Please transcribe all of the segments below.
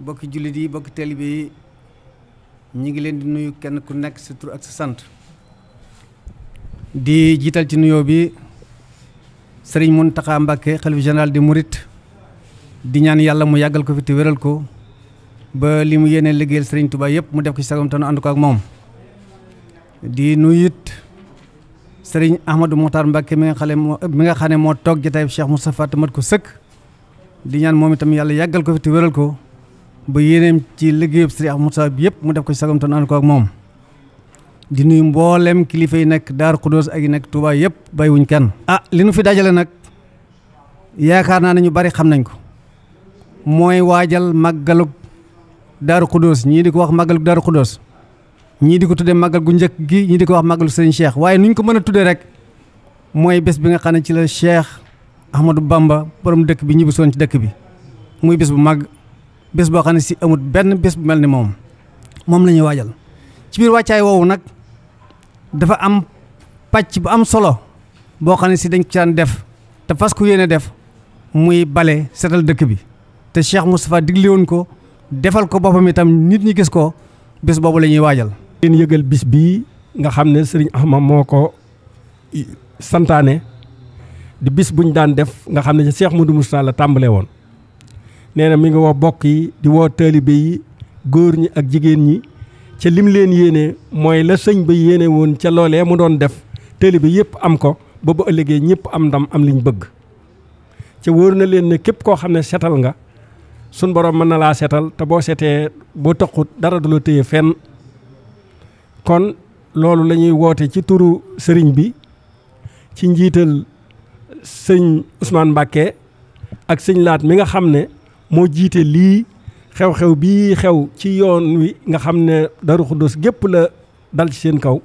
bokki julit yi bokki taalibe yi ñi ngi leen di nuyu kenn ku nekk sa tur ak sa sant di jital ci nuyoo bi sëriñ Mountakha Mbacké xalif général di Mouride di ñaan yàlla mu yàggal ko fi te wéral ko ba li mu yéene liggéeyal sëriñ Touba yépp mu def ko ci sagam te nu ànd ko ak moom di nuyu it sëriñ Ahmadou moutar Mbacké mi nga xale mi nga xane moo toog Cheikh Moustapha tamat ko sëkk di ñaan moom itam yàlla yàggal ko fi te wéral ko ba yéeneem ci liggéeyub sëriñ Ahmadou Moussa bi yëpp mu def ko ci sagam te ko ak moom di nuyu mboolem kilifa yi nekk Daaru Xudóos ak nekk Touba yëpp bàyyiwuñ kenn. ah li nu fi dajale nag yaakaar naa bari xam nañ ko mooy waajal màggalug Daaru dar ñi di ko wax màggalug Daaru Xudóos ñi di ko tuddee màggal gu njëkk gi ñi di ko wax màggalu sëriñ Cheikh waaye nuñ ko mën a tuddee rek mooy bés bi nga xam ci la Cheikh Ahmadou Bamba borom dëkk bi ñibbisoon ci dëkk bi muy bés bu màgg. bés boo xam ne si amut benn bés bu mel ni moom moom la ñuy waajal ci biir wàccaay woowu nag dafa am pàcc bu am solo boo xam ne si dañ ko daan def te fas ku yéene def muy bale setal dëkk bi te Cheikh Moustapha digle woon ko defal ko boppam itam nit ñi gis ko bés boobu lañuy waajal. leen yëgal bis bii nga xam ne sëriñ Axma moo ko santaane di bis ñu daan def nga xam ne Cheikh Moudou Moustapha la tàmbalee woon. nee na mi ngi wax bokk yi di woo taalibe yi góor ñi ak jigéen ñi ca lim leen yéene mooy la sëñ ba yéene woon ca loolee mu doon def taalibe yëpp am ko ba bu ëllëgee ñëpp am ndam am liñ bëgg ca wóor na leen ne képp koo xam ne setal nga sun borom mën na laa setal te boo seetee boo toqut dara du la téye fenn kon loolu lañuy woote ci turu sëriñ bi ci njiital sëñ usmaan Mbacké ak sëñ Laat mi nga xam ne moo jiite lii xew-xew bii xew ci yoon wi nga xam ne Darou Khoudoss gépp la dal ci seen kaw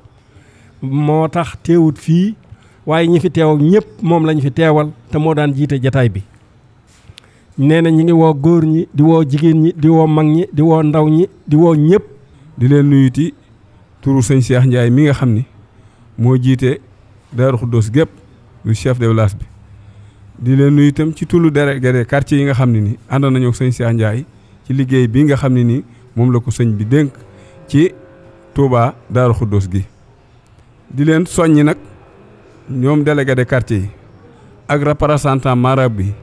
moo tax teewut fii waaye ñi fi teew ñëpp moom lañu fi teewal te moo daan jiite jataay bi nee na ñi ngi woo góor ñi di woo jigéen ñi di woo mag ñi di woo ndaw ñi di woo ñëpp di leen nuyuti turu sëñ Cheikh Ndiaye mi nga xam ni moo jiite Darou Khoudoss gépp lu chef de village bi di leen nuyu itam ci tullu délégué quartier yi nga xam ne ni àndoon nañoo ak sëñ Cheikh Ndiaye ci liggéey bi nga xam ne ni moom la ko sëñ bi dénk ci Touba Daaru Xuddoos gi di leen soññi nag ñoom délégué de quartier yi ak représentant marab bi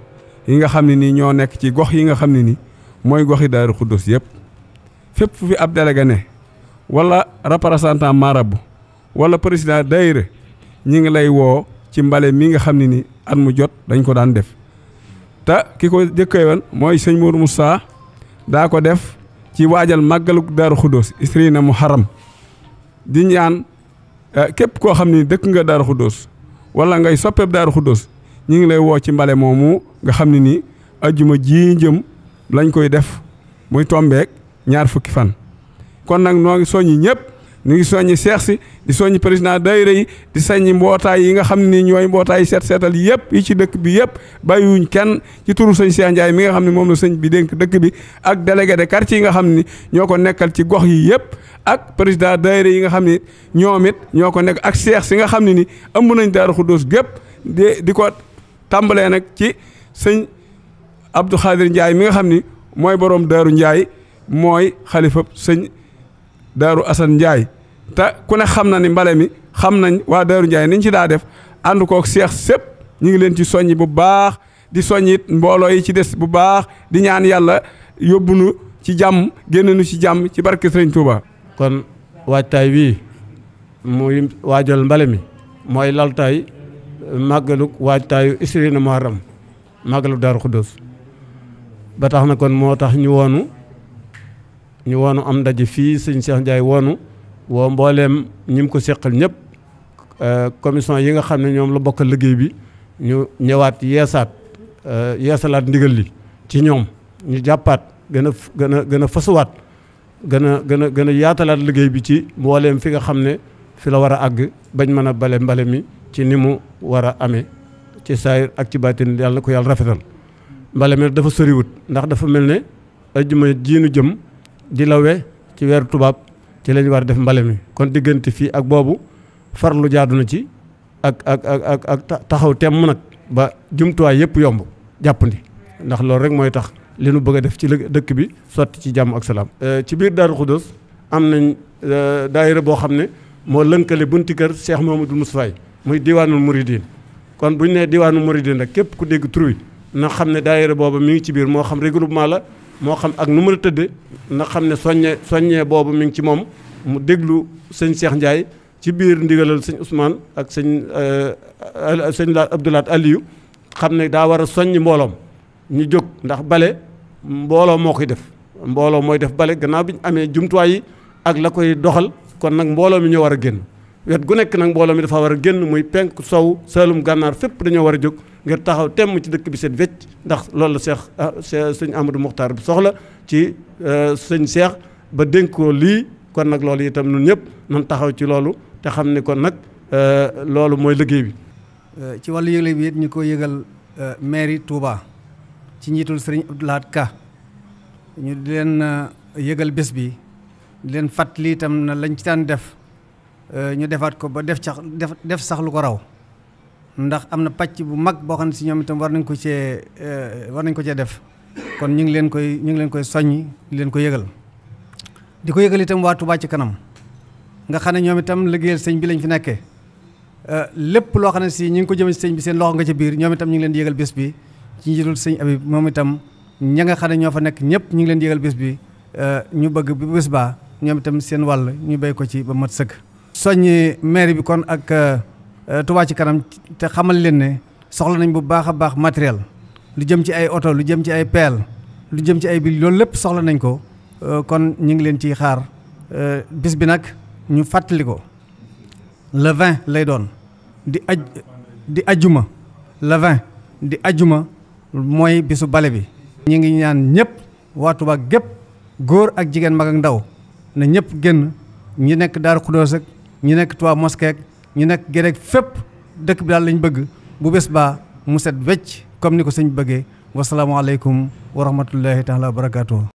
yi nga xam ne nii ñoo nekk ci gox yi nga xam ne ni mooy goxi Daaru Xuddoos yëpp fépp fi ab délégué ne wala représentant marabu wala président daayira ñi ngi lay woo ci mbale mii nga xam ne ni at mu jot dañ ko daan def te ki ko jëkkee mooy sëñ Mourou Moussa daa ko def ci waajal màggaluk Daaru Xuddoos isri na mu xaram di ñaan eh, képp koo xam ni dëkk nga Daaru Xuddoos wala ngay soppeeb Daaru Xuddoos ñu ngi lay woo ci mbale moomu nga xam ne nii ajjuma ji jëm lañ koy def muy tombeek ñaar fukki fan kon nag noo ngi soññi ñëpp ñu ngi soññi seex si di soññi président daayira yi di saññi mbootaay yi nga xam ne ñooy mbootaay seet seetal yëpp yi ci dëkk bi yëpp bàyyiwuñ kenn ci turu sëñ Cheikh Ndiaye mi nga xam ne moom la sëñ bi dénk dëkk bi ak délégué de yi nga xam ne ñoo ko nekkal ci gox yi yëpp ak président daayira yi nga xam ne ñoom it ñoo ko nekk ak seex si nga xam ne ni ëmb nañ Daaru Xuddoos gépp di di ko tàmbalee nag ci sëñ Abdou Khadir Ndiaye mi nga xam ni mooy borom Daaru njaay mooy xalifa sëñ Daaru Assane Ndiaye te ku ne xam na ni mbale mi xam nañ waa Daaru Njaay niñ ci daa def ànd kook seex sépp ñu ngi leen ci soññi bu baax di soññit it mbooloo yi ci des bu baax di ñaan yàlla yóbbu nu ci jàmm génn nu ci jàmm ci barke Sëriñ Touba. kon waajtaay wii muy waajal mbale mi mooy laltaay màggalu waajtaayu isriina Muharram màggalu Daaru Xuddoos ba tax na kon moo tax ñu woonu ñu woonu am ndaje fii sëñ Cheikh Ndiaye woonu woo mbooleem ñi mu ko seqal ñëpp euh, commission yi nga xam ne ñoom la bokkal liggéey bi ñu ñëwaat yeesaat euh, yeesalaat ndigal li ci ñoom ñu jàppaat gën a gën a gën a fasuwaat gën a gën a gën a yaatalaat liggéey bi ci mbooleem fi nga xam ne fi la war a àgg bañ mën a bale mbale mi ci ni mu war a amee ci saayir ak ci baatin yàlla ko yàlla rafetal mbale mi dafa soriwut ndax dafa mel ne ajjuma jiinu jëm di lawe ci weeru tubaab ci lañ war a def mbale mi kon diggante fii ak boobu farlu jaadu na ci ak ak ak ak taxaw temm nag ba jumtuwaay yëpp yomb jàppandi ndax loolu rek mooy tax li nu bëgg a def ci dëkk bi sotti ci jàmm ak salaam. Euh, ci biir Daaru Xuddoos am nañ euh, daayira boo xam ne moo lënkale bunti kër moomu du Moustapha muy diwaanul Mourideen kon bu ñu nee diwaanul Mourideen rek képp ku dégg tur wi na xam ne daayira booba mu ngi ci biir moo xam regroupement la. moo xam ak nu ma la tëdd na xam ne soññe soññee boobu mi ngi ci moom mu déglu sëñ Cheikh Ndiaye ci biir ndigalal sëñ Ousmane ak sëñ euh, sëñ la Abdoulaat xam ne daa war a soññ mbooloom ñu jóg ndax bale mbooloo moo koy def mbooloo mooy def bale gannaaw bi ñu amee jumtuwaay yi ak la koy doxal kon nag mbooloo mi ñu war a génn wet gu nekk nag mbooloo mi dafa war a génn muy penk sow saalum gànnaar fépp dañoo war a jóg ngir taxaw tem ci dëkk bi seen wecc ndax loolu la Cheikh ah, sëñ Amadou Mokhtar bu soxla ci eh, sëñ Cheikh ba dénk ko lii kon nag loolu itam ñun ñëpp nan taxaw ci loolu te xam ne kon nag eh, loolu mooy liggéey bi. Eh, ci wàllu yëgle bi it ñu ko yëgal mairie Touba ci njiitul sëriñ Abdou Ka ñu di leen yëgal bés bi di leen fàttali itam na lañ ci daan def ñu defaat ko ba def sax def sax lu ko raw ndax amna na bu mag bo xam ci si ñoom itam war nañ ko euh war nañ ko ci def kon ñing leen koy ñing leen koy soñi di leen ko yëgal di ko yëgal itam waa Touba ci kanam nga xam ne ñoom itam liggeel señ bi lañ fi nekké euh lepp lo ne ci ñing ko jëm ci señ bi seen loox nga ci biir ñoom itam ñing leen di yëgal bés bi ci jidul señ abi mom itam ña nga xam fa nekk ñepp ñing leen di yëgal bés bi eh, ñu bëgg bi bés ba ñoom itam seen wal ñu bay ko ci ba mat sëkk soñi maire bi kon ak eh, Euh, Touba ci kanam te xamal leen ne soxla nañ bu baax a baax matériel lu jëm ci ay oto lu jëm ci ay peel lu jëm ci ay biir loolu lépp soxla nañ ko euh, kon ñu ngi leen ciy xaar euh, bis bi nag ñu fàttali ko le 20 lay doon di aj di ajuma le 20 di ajuma mooy bisu bale bi ñu ngi ñaan ñëpp waa Touba gépp góor ak jigéen mag ak ndaw na ñëpp génn ñu nekk Daaru Xuddoos ak ñi nekk Touba mosquée ñu nekk gerek fépp dëkk bi daal lañ bëgg bu bés baa mu set wecc comme ni ko sëñ bëggee wasalaamualeykum wa rahmatullahi taala wa barakaatu.